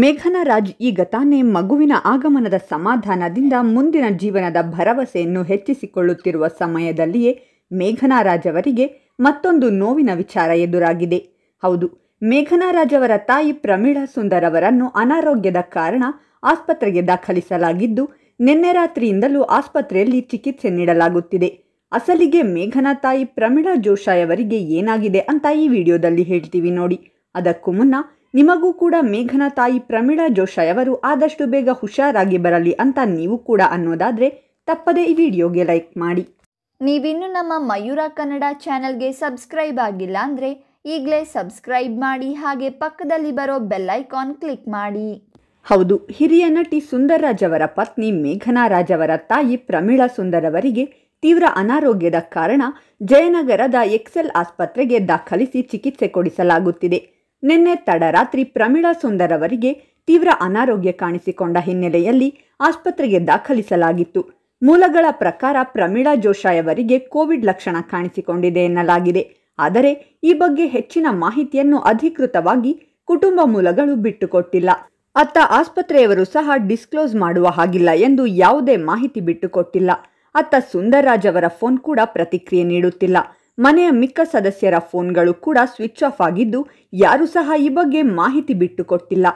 ಮೇಘನಾ ರಾಜ್ ಈಗ ತಾನೇ ಮಗುವಿನ ಆಗಮನದ ಸಮಾಧಾನದಿಂದ ಮುಂದಿನ ಜೀವನದ ಭರವಸೆಯನ್ನು ಹೆಚ್ಚಿಸಿಕೊಳ್ಳುತ್ತಿರುವ ಸಮಯದಲ್ಲಿಯೇ ಮೇಘನಾ ರಾಜ್ ಅವರಿಗೆ ಮತ್ತೊಂದು ನೋವಿನ ವಿಚಾರ ಎದುರಾಗಿದೆ ಹೌದು ಮೇಘನಾ ರಾಜ್ ಅವರ ತಾಯಿ ಪ್ರಮೀಳಾ ಸುಂದರ್ ಅವರನ್ನು ಅನಾರೋಗ್ಯದ ಕಾರಣ ಆಸ್ಪತ್ರೆಗೆ ದಾಖಲಿಸಲಾಗಿದ್ದು ನಿನ್ನೆ ರಾತ್ರಿಯಿಂದಲೂ ಆಸ್ಪತ್ರೆಯಲ್ಲಿ ಚಿಕಿತ್ಸೆ ನೀಡಲಾಗುತ್ತಿದೆ ಅಸಲಿಗೆ ಮೇಘನಾ ತಾಯಿ ಪ್ರಮೀಳಾ ಜೋಶಾಯವರಿಗೆ ಏನಾಗಿದೆ ಅಂತ ಈ ವಿಡಿಯೋದಲ್ಲಿ ಹೇಳ್ತೀವಿ ನೋಡಿ ಅದಕ್ಕೂ ಮುನ್ನ ನಿಮಗೂ ಕೂಡ ಮೇಘನ ತಾಯಿ ಪ್ರಮೀಳಾ ಜೋಶಾಯವರು ಆದಷ್ಟು ಬೇಗ ಹುಷಾರಾಗಿ ಬರಲಿ ಅಂತ ನೀವು ಕೂಡ ಅನ್ನೋದಾದರೆ ತಪ್ಪದೇ ಈ ವಿಡಿಯೋಗೆ ಲೈಕ್ ಮಾಡಿ ನೀವಿನ್ನು ನಮ್ಮ ಮಯೂರ ಕನ್ನಡ ಚಾನೆಲ್ಗೆ ಸಬ್ಸ್ಕ್ರೈಬ್ ಆಗಿಲ್ಲ ಅಂದರೆ ಈಗಲೇ ಸಬ್ಸ್ಕ್ರೈಬ್ ಮಾಡಿ ಹಾಗೆ ಪಕ್ಕದಲ್ಲಿ ಬರೋ ಐಕಾನ್ ಕ್ಲಿಕ್ ಮಾಡಿ ಹೌದು ಹಿರಿಯ ನಟಿ ಸುಂದರ್ರಾಜ್ ಅವರ ಪತ್ನಿ ಮೇಘನಾ ರಾಜ್ ಅವರ ತಾಯಿ ಪ್ರಮೀಳಾ ಸುಂದರ್ ಅವರಿಗೆ ತೀವ್ರ ಅನಾರೋಗ್ಯದ ಕಾರಣ ಜಯನಗರದ ಎಕ್ಸೆಲ್ ಆಸ್ಪತ್ರೆಗೆ ದಾಖಲಿಸಿ ಚಿಕಿತ್ಸೆ ಕೊಡಿಸಲಾಗುತ್ತಿದೆ ನಿನ್ನೆ ತಡರಾತ್ರಿ ಪ್ರಮೀಳಾ ಸುಂದರವರಿಗೆ ತೀವ್ರ ಅನಾರೋಗ್ಯ ಕಾಣಿಸಿಕೊಂಡ ಹಿನ್ನೆಲೆಯಲ್ಲಿ ಆಸ್ಪತ್ರೆಗೆ ದಾಖಲಿಸಲಾಗಿತ್ತು ಮೂಲಗಳ ಪ್ರಕಾರ ಪ್ರಮೀಳಾ ಜೋಶಾಯವರಿಗೆ ಕೋವಿಡ್ ಲಕ್ಷಣ ಕಾಣಿಸಿಕೊಂಡಿದೆ ಎನ್ನಲಾಗಿದೆ ಆದರೆ ಈ ಬಗ್ಗೆ ಹೆಚ್ಚಿನ ಮಾಹಿತಿಯನ್ನು ಅಧಿಕೃತವಾಗಿ ಕುಟುಂಬ ಮೂಲಗಳು ಬಿಟ್ಟುಕೊಟ್ಟಿಲ್ಲ ಅತ್ತ ಆಸ್ಪತ್ರೆಯವರು ಸಹ ಡಿಸ್ಕ್ಲೋಸ್ ಮಾಡುವ ಹಾಗಿಲ್ಲ ಎಂದು ಯಾವುದೇ ಮಾಹಿತಿ ಬಿಟ್ಟುಕೊಟ್ಟಿಲ್ಲ ಅತ್ತ ಸುಂದರ್ರಾಜ್ ಅವರ ಫೋನ್ ಕೂಡ ಪ್ರತಿಕ್ರಿಯೆ ನೀಡುತ್ತಿಲ್ಲ ಮನೆಯ ಮಿಕ್ಕ ಸದಸ್ಯರ ಫೋನ್ಗಳು ಕೂಡ ಸ್ವಿಚ್ ಆಫ್ ಆಗಿದ್ದು ಯಾರೂ ಸಹ ಈ ಬಗ್ಗೆ ಮಾಹಿತಿ ಬಿಟ್ಟುಕೊಟ್ಟಿಲ್ಲ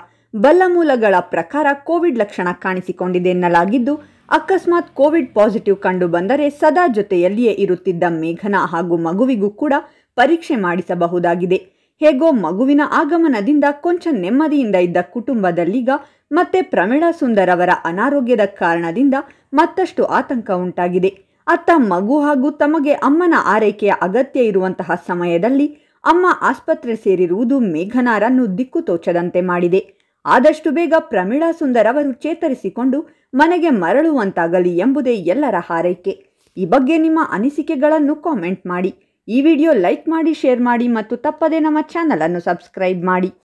ಬಲ್ಲ ಮೂಲಗಳ ಪ್ರಕಾರ ಕೋವಿಡ್ ಲಕ್ಷಣ ಕಾಣಿಸಿಕೊಂಡಿದೆ ಎನ್ನಲಾಗಿದ್ದು ಅಕಸ್ಮಾತ್ ಕೋವಿಡ್ ಪಾಸಿಟಿವ್ ಕಂಡು ಬಂದರೆ ಸದಾ ಜೊತೆಯಲ್ಲಿಯೇ ಇರುತ್ತಿದ್ದ ಮೇಘನ ಹಾಗೂ ಮಗುವಿಗೂ ಕೂಡ ಪರೀಕ್ಷೆ ಮಾಡಿಸಬಹುದಾಗಿದೆ ಹೇಗೋ ಮಗುವಿನ ಆಗಮನದಿಂದ ಕೊಂಚ ನೆಮ್ಮದಿಯಿಂದ ಇದ್ದ ಕುಟುಂಬದಲ್ಲಿಗ ಮತ್ತೆ ಪ್ರಮೀಳಾ ಸುಂದರ್ ಅವರ ಅನಾರೋಗ್ಯದ ಕಾರಣದಿಂದ ಮತ್ತಷ್ಟು ಆತಂಕ ಉಂಟಾಗಿದೆ ಅತ್ತ ಮಗು ಹಾಗೂ ತಮಗೆ ಅಮ್ಮನ ಆರೈಕೆಯ ಅಗತ್ಯ ಇರುವಂತಹ ಸಮಯದಲ್ಲಿ ಅಮ್ಮ ಆಸ್ಪತ್ರೆ ಸೇರಿರುವುದು ಮೇಘನಾರನ್ನು ದಿಕ್ಕು ತೋಚದಂತೆ ಮಾಡಿದೆ ಆದಷ್ಟು ಬೇಗ ಪ್ರಮೀಳಾ ಸುಂದರ್ ಅವರು ಚೇತರಿಸಿಕೊಂಡು ಮನೆಗೆ ಮರಳುವಂತಾಗಲಿ ಎಂಬುದೇ ಎಲ್ಲರ ಹಾರೈಕೆ ಈ ಬಗ್ಗೆ ನಿಮ್ಮ ಅನಿಸಿಕೆಗಳನ್ನು ಕಾಮೆಂಟ್ ಮಾಡಿ ಈ ವಿಡಿಯೋ ಲೈಕ್ ಮಾಡಿ ಶೇರ್ ಮಾಡಿ ಮತ್ತು ತಪ್ಪದೇ ನಮ್ಮ ಚಾನಲನ್ನು ಸಬ್ಸ್ಕ್ರೈಬ್ ಮಾಡಿ